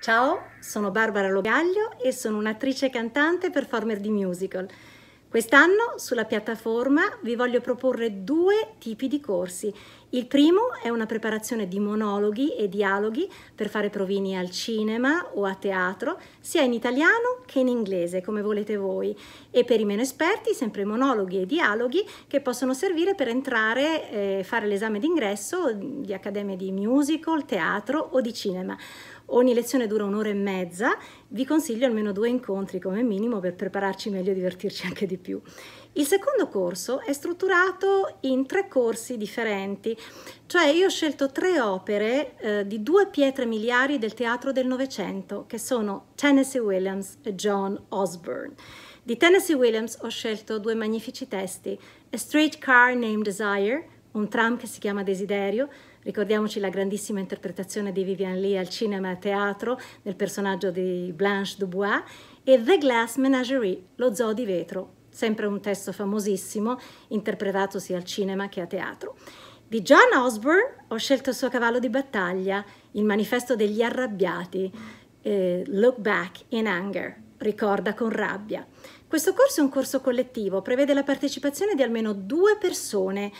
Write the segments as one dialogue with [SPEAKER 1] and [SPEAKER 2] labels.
[SPEAKER 1] Ciao, sono Barbara Logaglio e sono un'attrice e cantante performer di musical. Quest'anno sulla piattaforma vi voglio proporre due tipi di corsi. Il primo è una preparazione di monologhi e dialoghi per fare provini al cinema o a teatro, sia in italiano che in inglese, come volete voi, e per i meno esperti sempre monologhi e dialoghi che possono servire per entrare eh, fare l'esame d'ingresso di accademie di musical, teatro o di cinema. Ogni lezione dura un'ora e mezza, vi consiglio almeno due incontri come minimo per prepararci meglio e divertirci anche di più. Il secondo corso è strutturato in tre corsi differenti cioè io ho scelto tre opere eh, di due pietre miliari del teatro del Novecento, che sono Tennessee Williams e John Osborne. Di Tennessee Williams ho scelto due magnifici testi, A Streetcar Named Desire, un tram che si chiama Desiderio, Ricordiamoci la grandissima interpretazione di Vivian Lee al cinema e al teatro del personaggio di Blanche Dubois e The Glass Menagerie, lo zoo di vetro, sempre un testo famosissimo interpretato sia al cinema che a teatro. Di John Osborne ho scelto il suo cavallo di battaglia, il manifesto degli arrabbiati, eh, Look Back in Anger, ricorda con rabbia. Questo corso è un corso collettivo, prevede la partecipazione di almeno due persone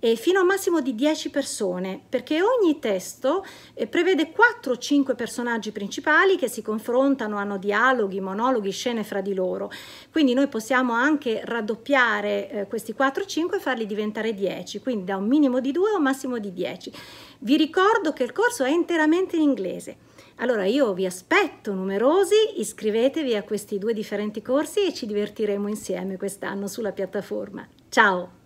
[SPEAKER 1] e fino a un massimo di 10 persone, perché ogni testo eh, prevede 4-5 personaggi principali che si confrontano, hanno dialoghi, monologhi, scene fra di loro. Quindi noi possiamo anche raddoppiare eh, questi 4-5 e farli diventare 10, quindi da un minimo di 2 a un massimo di 10. Vi ricordo che il corso è interamente in inglese. Allora io vi aspetto numerosi, iscrivetevi a questi due differenti corsi e ci divertiremo insieme quest'anno sulla piattaforma. Ciao!